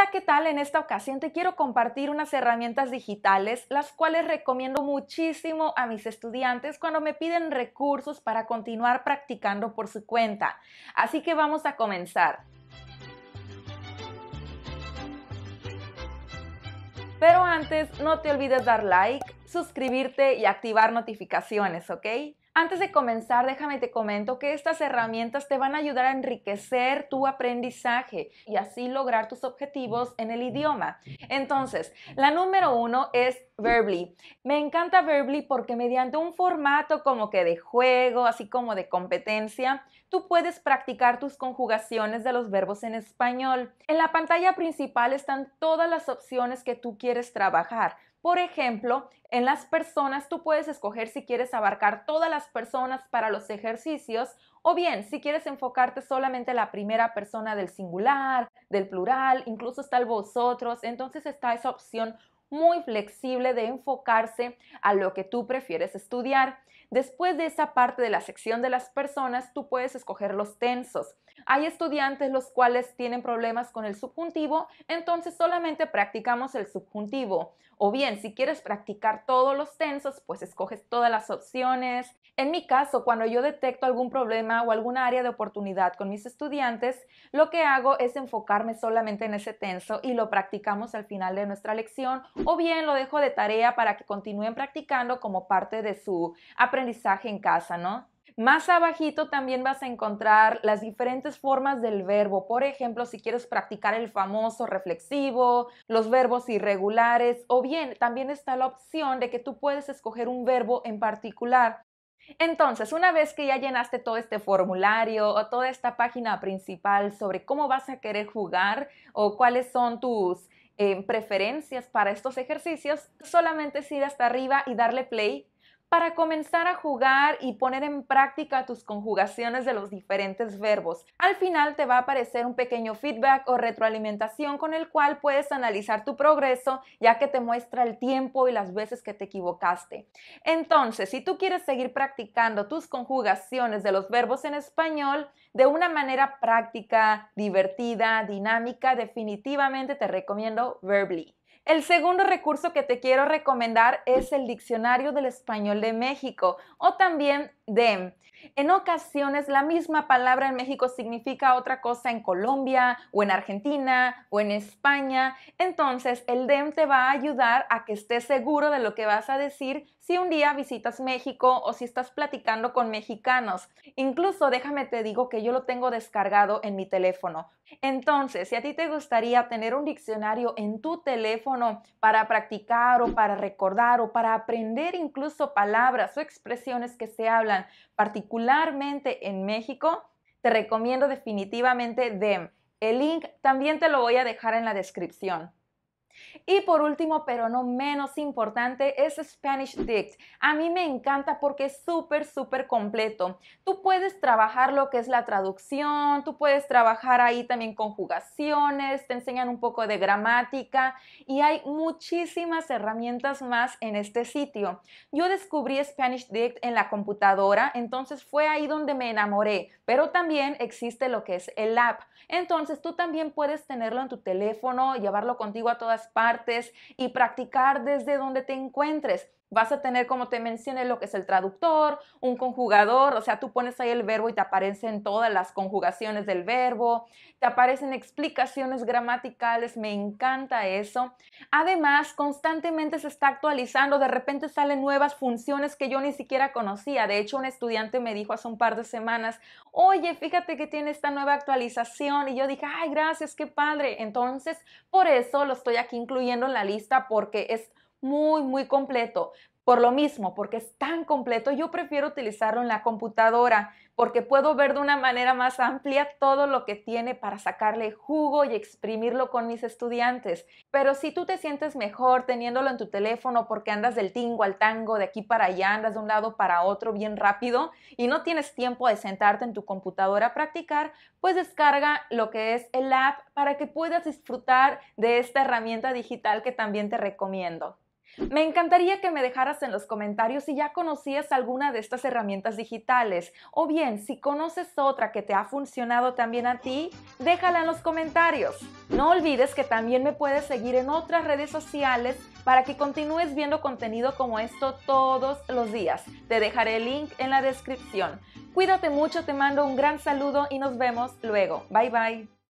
Hola, ¿qué tal? En esta ocasión te quiero compartir unas herramientas digitales, las cuales recomiendo muchísimo a mis estudiantes cuando me piden recursos para continuar practicando por su cuenta. Así que vamos a comenzar. Pero antes, no te olvides dar like, suscribirte y activar notificaciones, ¿ok? Antes de comenzar, déjame te comento que estas herramientas te van a ayudar a enriquecer tu aprendizaje y así lograr tus objetivos en el idioma. Entonces, la número uno es Verbly. Me encanta Verbly porque mediante un formato como que de juego, así como de competencia, tú puedes practicar tus conjugaciones de los verbos en español. En la pantalla principal están todas las opciones que tú quieres trabajar por ejemplo, en las personas tú puedes escoger si quieres abarcar todas las personas para los ejercicios o bien si quieres enfocarte solamente en la primera persona del singular, del plural, incluso está el vosotros, entonces está esa opción muy flexible de enfocarse a lo que tú prefieres estudiar. Después de esa parte de la sección de las personas, tú puedes escoger los tensos. Hay estudiantes los cuales tienen problemas con el subjuntivo, entonces solamente practicamos el subjuntivo. O bien, si quieres practicar todos los tensos, pues escoges todas las opciones. En mi caso, cuando yo detecto algún problema o alguna área de oportunidad con mis estudiantes, lo que hago es enfocarme solamente en ese tenso y lo practicamos al final de nuestra lección o bien lo dejo de tarea para que continúen practicando como parte de su aprendizaje aprendizaje en casa, ¿no? Más abajito también vas a encontrar las diferentes formas del verbo. Por ejemplo, si quieres practicar el famoso reflexivo, los verbos irregulares o bien también está la opción de que tú puedes escoger un verbo en particular. Entonces, una vez que ya llenaste todo este formulario o toda esta página principal sobre cómo vas a querer jugar o cuáles son tus eh, preferencias para estos ejercicios, solamente es hasta arriba y darle play para comenzar a jugar y poner en práctica tus conjugaciones de los diferentes verbos. Al final te va a aparecer un pequeño feedback o retroalimentación con el cual puedes analizar tu progreso ya que te muestra el tiempo y las veces que te equivocaste. Entonces, si tú quieres seguir practicando tus conjugaciones de los verbos en español de una manera práctica, divertida, dinámica, definitivamente te recomiendo Verbly. El segundo recurso que te quiero recomendar es el Diccionario del Español de México o también DEM. En ocasiones la misma palabra en México significa otra cosa en Colombia o en Argentina o en España. Entonces el DEM te va a ayudar a que estés seguro de lo que vas a decir si un día visitas México o si estás platicando con mexicanos. Incluso déjame te digo que yo lo tengo descargado en mi teléfono. Entonces, si a ti te gustaría tener un diccionario en tu teléfono, para practicar o para recordar o para aprender incluso palabras o expresiones que se hablan particularmente en México, te recomiendo definitivamente DEM. El link también te lo voy a dejar en la descripción. Y por último, pero no menos importante, es Spanish Dict. A mí me encanta porque es súper, súper completo. Tú puedes trabajar lo que es la traducción, tú puedes trabajar ahí también conjugaciones, te enseñan un poco de gramática y hay muchísimas herramientas más en este sitio. Yo descubrí Spanish Dict en la computadora, entonces fue ahí donde me enamoré, pero también existe lo que es el app. Entonces tú también puedes tenerlo en tu teléfono, llevarlo contigo a todas partes y practicar desde donde te encuentres. Vas a tener, como te mencioné, lo que es el traductor, un conjugador, o sea, tú pones ahí el verbo y te aparecen todas las conjugaciones del verbo, te aparecen explicaciones gramaticales, me encanta eso. Además, constantemente se está actualizando, de repente salen nuevas funciones que yo ni siquiera conocía. De hecho, un estudiante me dijo hace un par de semanas, oye, fíjate que tiene esta nueva actualización y yo dije, ay, gracias, qué padre. Entonces, por eso lo estoy aquí incluyendo en la lista porque es muy, muy completo. Por lo mismo, porque es tan completo, yo prefiero utilizarlo en la computadora porque puedo ver de una manera más amplia todo lo que tiene para sacarle jugo y exprimirlo con mis estudiantes. Pero si tú te sientes mejor teniéndolo en tu teléfono porque andas del tingo al tango, de aquí para allá, andas de un lado para otro bien rápido y no tienes tiempo de sentarte en tu computadora a practicar, pues descarga lo que es el app para que puedas disfrutar de esta herramienta digital que también te recomiendo. Me encantaría que me dejaras en los comentarios si ya conocías alguna de estas herramientas digitales o bien si conoces otra que te ha funcionado también a ti, déjala en los comentarios. No olvides que también me puedes seguir en otras redes sociales para que continúes viendo contenido como esto todos los días. Te dejaré el link en la descripción. Cuídate mucho, te mando un gran saludo y nos vemos luego. Bye bye.